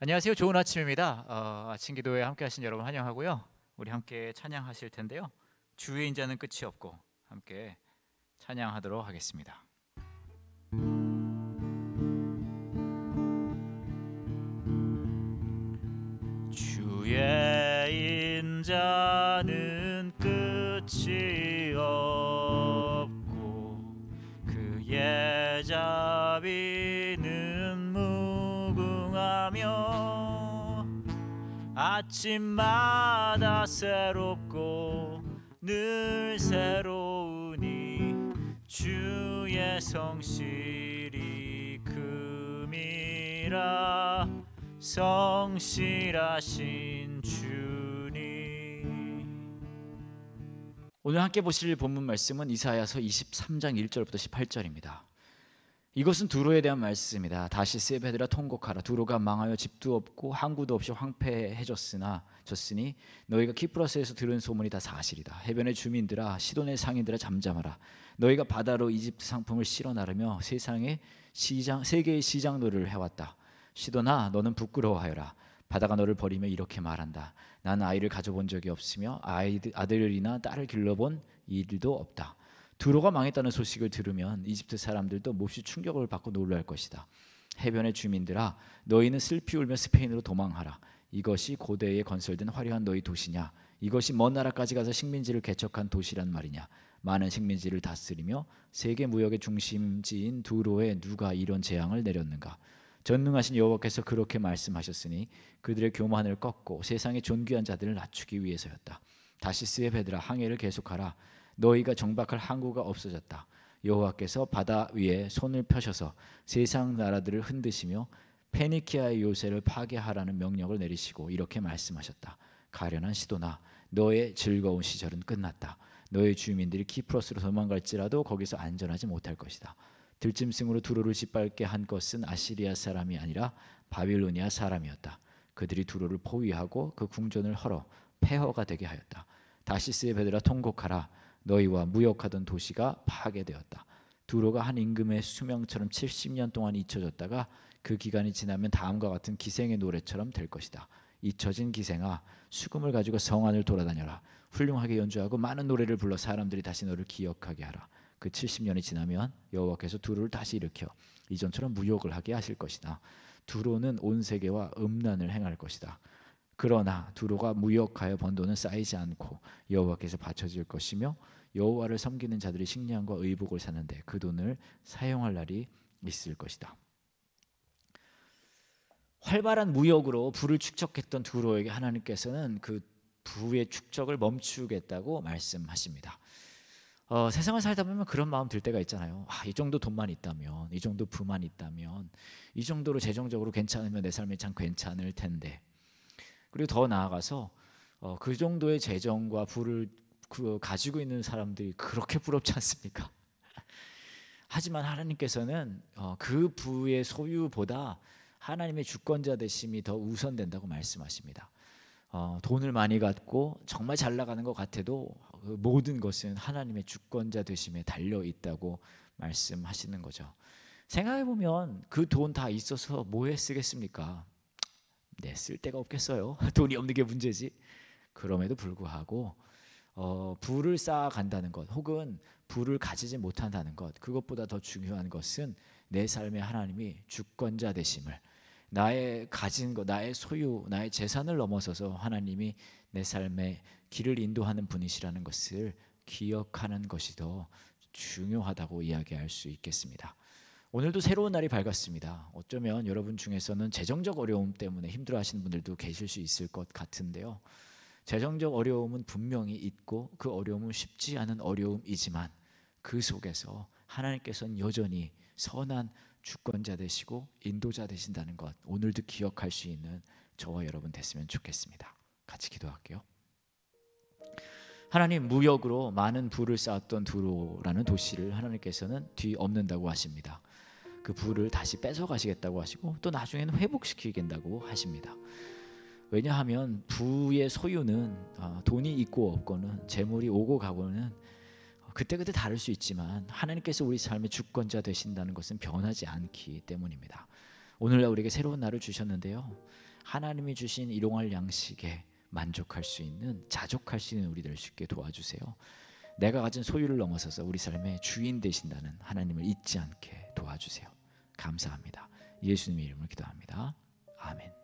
안녕하세요. 좋은 아침입니다. 어, 아침 기도에 함께 하신 여러분 환영하고요. 우리 함께 찬양하실 텐데요. 주의 인자는 끝이 없고 함께 찬양하도록 하겠습니다. 주의 인자는 끝이 없고 그의 자비는 하며 아침마다 새롭고 늘 새로우니 주의 성실이 금이라 성실하신 주님 오늘 함께 보실 본문 말씀은 이사야서 23장 1절부터 18절입니다. 이것은 두루에 대한 말씀이다. 다시 세베드라 통곡하라. 두로가 망하여 집도 없고 항구도 없이 황폐해졌으나 졌으니 너희가 키프로스에서 들은 소문이 다 사실이다. 해변의 주민들아 시돈의 상인들아 잠잠하라. 너희가 바다로 이집트 상품을 실어 나르며 세상의 시장 세계의 시장놀를 해왔다. 시돈아 너는 부끄러워하여라. 바다가 너를 버리며 이렇게 말한다. 나는 아이를 가져본 적이 없으며 아이 아들이나 딸을 길러본 일도 없다. 두로가 망했다는 소식을 들으면 이집트 사람들도 몹시 충격을 받고 놀랄 것이다. 해변의 주민들아 너희는 슬피 울며 스페인으로 도망하라. 이것이 고대에 건설된 화려한 너희 도시냐? 이것이 먼 나라까지 가서 식민지를 개척한 도시란 말이냐? 많은 식민지를 다스리며 세계 무역의 중심지인 두로에 누가 이런 재앙을 내렸는가? 전능하신 여호와께서 그렇게 말씀하셨으니 그들의 교만을 꺾고 세상의 존귀한 자들을 낮추기 위해서였다. 다시스의 베드라 항해를 계속하라. 너희가 정박할 항구가 없어졌다. 여호와께서 바다 위에 손을 펴셔서 세상 나라들을 흔드시며 페니키아의 요새를 파괴하라는 명령을 내리시고 이렇게 말씀하셨다. 가련한 시도나 너의 즐거운 시절은 끝났다. 너의 주민들이 키프로스로 도망갈지라도 거기서 안전하지 못할 것이다. 들짐승으로 두루를 짓밟게 한 것은 아시리아 사람이 아니라 바빌로니아 사람이었다. 그들이 두루를 포위하고 그 궁전을 헐어 폐허가 되게 하였다. 다시스의 베드라 통곡하라. 너희와 무역하던 도시가 파괴되었다. 두로가 한 임금의 수명처럼 70년 동안 잊혀졌다가 그 기간이 지나면 다음과 같은 기생의 노래처럼 될 것이다. 잊혀진 기생아 수금을 가지고 성안을 돌아다녀라. 훌륭하게 연주하고 많은 노래를 불러 사람들이 다시 너를 기억하게 하라. 그 70년이 지나면 여호와께서 두루를 다시 일으켜 이전처럼 무역을 하게 하실 것이다. 두로는 온 세계와 음란을 행할 것이다. 그러나 두로가 무역하여 번 돈은 쌓이지 않고 여호와께서 받쳐줄 것이며 여호와를 섬기는 자들이 식량과 의복을 사는데 그 돈을 사용할 날이 있을 것이다. 활발한 무역으로 부를 축적했던 두로에게 하나님께서는 그 부의 축적을 멈추겠다고 말씀하십니다. 어, 세상을 살다 보면 그런 마음 들 때가 있잖아요. 아, 이 정도 돈만 있다면, 이 정도 부만 있다면, 이 정도로 재정적으로 괜찮으면 내 삶이 참 괜찮을 텐데. 그리고 더 나아가서 어, 그 정도의 재정과 부를 그, 가지고 있는 사람들이 그렇게 부럽지 않습니까? 하지만 하나님께서는 어, 그 부의 소유보다 하나님의 주권자 되심이 더 우선된다고 말씀하십니다. 어, 돈을 많이 갖고 정말 잘 나가는 것 같아도 그 모든 것은 하나님의 주권자 되심에 달려 있다고 말씀하시는 거죠. 생각해 보면 그 돈 다 있어서 뭐에 쓰겠습니까? 네, 쓸 데가 없겠어요. 돈이 없는 게 문제지. 그럼에도 불구하고 어, 부를 쌓아간다는 것 혹은 부를 가지지 못한다는 것 그것보다 더 중요한 것은 내 삶에 하나님이 주권자 되심을 나의 가진 것, 나의 소유, 나의 재산을 넘어서서 하나님이 내 삶의 길을 인도하는 분이시라는 것을 기억하는 것이 더 중요하다고 이야기할 수 있겠습니다. 오늘도 새로운 날이 밝았습니다. 어쩌면 여러분 중에서는 재정적 어려움 때문에 힘들어 하시는 분들도 계실 수 있을 것 같은데요. 재정적 어려움은 분명히 있고 그 어려움은 쉽지 않은 어려움이지만 그 속에서 하나님께서는 여전히 선한 주권자 되시고 인도자 되신다는 것 오늘도 기억할 수 있는 저와 여러분 됐으면 좋겠습니다. 같이 기도할게요. 하나님 무역으로 많은 부를 쌓았던 두로라는 도시를 하나님께서는 뒤엎는다고 하십니다. 그 부를 다시 뺏어가시겠다고 하시고 또 나중에는 회복시키겠다고 하십니다. 왜냐하면 부의 소유는 어, 돈이 있고 없고는 재물이 오고 가고는 어, 그때그때 다를 수 있지만 하나님께서 우리 삶의 주권자 되신다는 것은 변하지 않기 때문입니다. 오늘날 우리에게 새로운 날을 주셨는데요. 하나님이 주신 일용할 양식에 만족할 수 있는 자족할 수 있는 우리 될수 있게 도와주세요. 내가 가진 소유를 넘어서서 우리 삶의 주인 되신다는 하나님을 잊지 않게 도와주세요. 감사합니다. 예수님의 이름으로 기도합니다. 아멘.